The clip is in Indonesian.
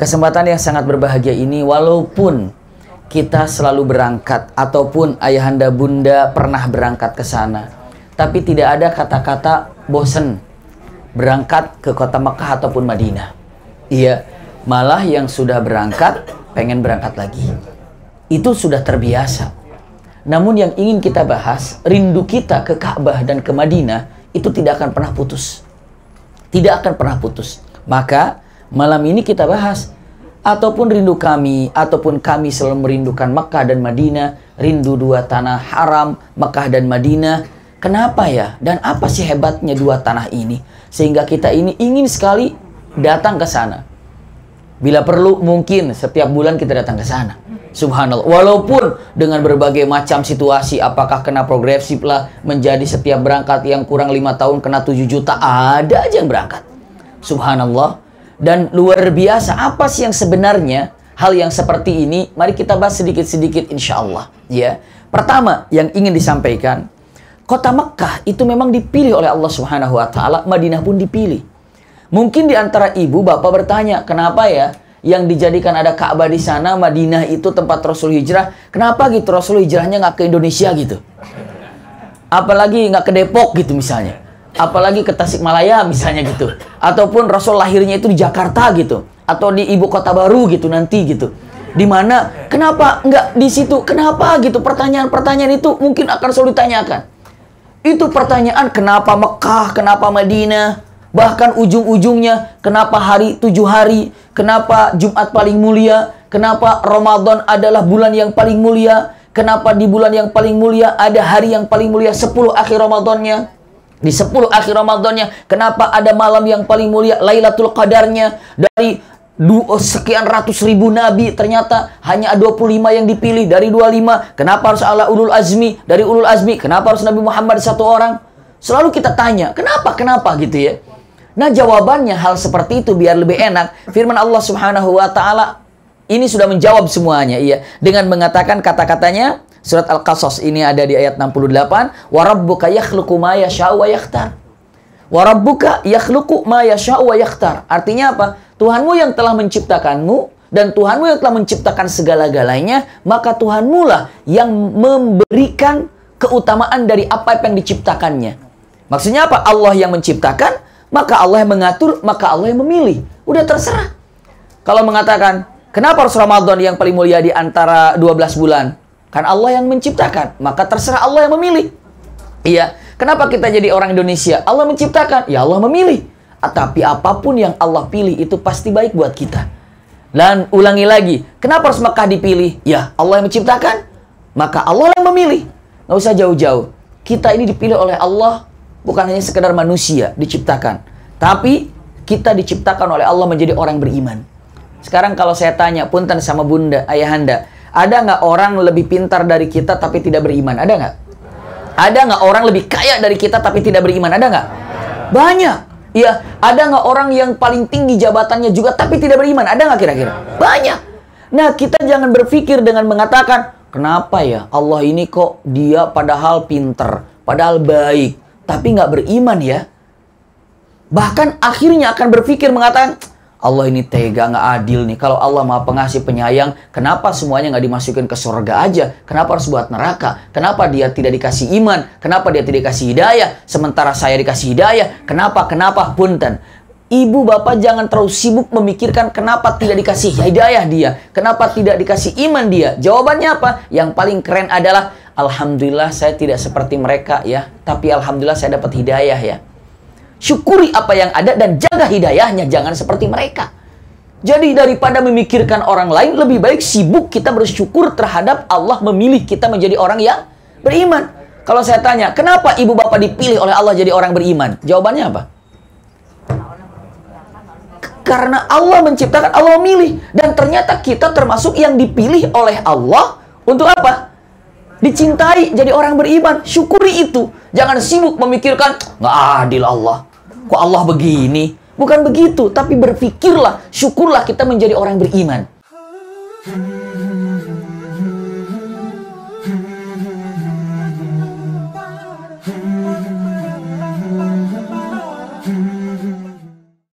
Kesempatan yang sangat berbahagia ini walaupun kita selalu berangkat ataupun ayahanda bunda pernah berangkat ke sana. Tapi tidak ada kata-kata bosen berangkat ke kota Mekah ataupun Madinah. Iya, malah yang sudah berangkat pengen berangkat lagi. Itu sudah terbiasa. Namun yang ingin kita bahas, rindu kita ke Ka'bah dan ke Madinah itu tidak akan pernah putus. Tidak akan pernah putus. Maka malam ini kita bahas ataupun rindu kami, ataupun kami selalu merindukan Mekah dan Madinah, rindu dua tanah haram, Mekah dan Madinah. Kenapa ya? Dan apa sih hebatnya dua tanah ini? Sehingga kita ini ingin sekali datang ke sana. Bila perlu mungkin setiap bulan kita datang ke sana. Subhanallah. Walaupun dengan berbagai macam situasi, apakah kena progresif lah, menjadi setiap berangkat yang kurang lima tahun kena 7 juta, ada aja yang berangkat. Subhanallah dan luar biasa, apa sih yang sebenarnya hal yang seperti ini? Mari kita bahas sedikit-sedikit insya Allah. Ya. Pertama yang ingin disampaikan, kota Mekkah itu memang dipilih oleh Allah Subhanahu wa taala, Madinah pun dipilih. Mungkin di antara ibu bapak bertanya, kenapa ya yang dijadikan ada Ka'bah di sana, Madinah itu tempat Rasul hijrah. Kenapa gitu Rasul hijrahnya nggak ke Indonesia gitu? Apalagi nggak ke Depok gitu misalnya apalagi ke Tasikmalaya misalnya gitu ataupun Rasul lahirnya itu di Jakarta gitu atau di ibu kota baru gitu nanti gitu di mana kenapa nggak di situ kenapa gitu pertanyaan-pertanyaan itu mungkin akan selalu ditanyakan itu pertanyaan kenapa Mekah kenapa Madinah bahkan ujung-ujungnya kenapa hari tujuh hari kenapa Jumat paling mulia kenapa Ramadan adalah bulan yang paling mulia kenapa di bulan yang paling mulia ada hari yang paling mulia sepuluh akhir Ramadannya di 10 akhir Ramadannya, kenapa ada malam yang paling mulia, Lailatul Qadarnya, dari oh, sekian ratus ribu nabi ternyata hanya 25 yang dipilih dari 25 kenapa harus ala ulul azmi dari ulul azmi kenapa harus Nabi Muhammad satu orang selalu kita tanya kenapa kenapa gitu ya nah jawabannya hal seperti itu biar lebih enak firman Allah Subhanahu wa taala ini sudah menjawab semuanya iya dengan mengatakan kata-katanya Surat Al-Qasas ini ada di ayat 68. Warabbuka yakhluku ma yasha'u wa yakhtar. Warabbuka yakhluku ma yasha'u wa yakhtar. Artinya apa? Tuhanmu yang telah menciptakanmu dan Tuhanmu yang telah menciptakan segala-galanya, maka Tuhanmu lah yang memberikan keutamaan dari apa yang diciptakannya. Maksudnya apa? Allah yang menciptakan, maka Allah yang mengatur, maka Allah yang memilih. Udah terserah. Kalau mengatakan, kenapa harus Ramadan yang paling mulia di antara 12 bulan? Kan Allah yang menciptakan, maka terserah Allah yang memilih. Iya, kenapa kita jadi orang Indonesia? Allah menciptakan, ya Allah memilih. Ah, tapi apapun yang Allah pilih itu pasti baik buat kita. Dan ulangi lagi, kenapa harus Mekah dipilih? Ya, Allah yang menciptakan, maka Allah yang memilih. Nggak usah jauh-jauh. Kita ini dipilih oleh Allah bukan hanya sekedar manusia diciptakan. Tapi kita diciptakan oleh Allah menjadi orang beriman. Sekarang kalau saya tanya, punten sama bunda, ayahanda, ada nggak orang lebih pintar dari kita tapi tidak beriman? Ada nggak? Ada nggak orang lebih kaya dari kita tapi tidak beriman? Ada nggak? Banyak. Iya, ada nggak orang yang paling tinggi jabatannya juga tapi tidak beriman? Ada nggak kira-kira? Banyak. Nah, kita jangan berpikir dengan mengatakan, kenapa ya Allah ini kok dia padahal pinter, padahal baik, tapi nggak beriman ya? Bahkan akhirnya akan berpikir mengatakan, Allah ini tega, nggak adil nih. Kalau Allah maha pengasih penyayang, kenapa semuanya nggak dimasukin ke surga aja? Kenapa harus buat neraka? Kenapa dia tidak dikasih iman? Kenapa dia tidak dikasih hidayah? Sementara saya dikasih hidayah, kenapa? Kenapa? Punten. Ibu bapak jangan terlalu sibuk memikirkan kenapa tidak dikasih hidayah dia, kenapa tidak dikasih iman dia. Jawabannya apa? Yang paling keren adalah Alhamdulillah saya tidak seperti mereka ya, tapi Alhamdulillah saya dapat hidayah ya syukuri apa yang ada dan jaga hidayahnya, jangan seperti mereka. Jadi daripada memikirkan orang lain, lebih baik sibuk kita bersyukur terhadap Allah memilih kita menjadi orang yang beriman. Kalau saya tanya, kenapa ibu bapak dipilih oleh Allah jadi orang beriman? Jawabannya apa? Karena Allah menciptakan, Allah memilih. Dan ternyata kita termasuk yang dipilih oleh Allah untuk apa? Dicintai, jadi orang beriman. Syukuri itu. Jangan sibuk memikirkan, nggak adil Allah kok Allah begini? Bukan begitu, tapi berpikirlah, syukurlah kita menjadi orang beriman.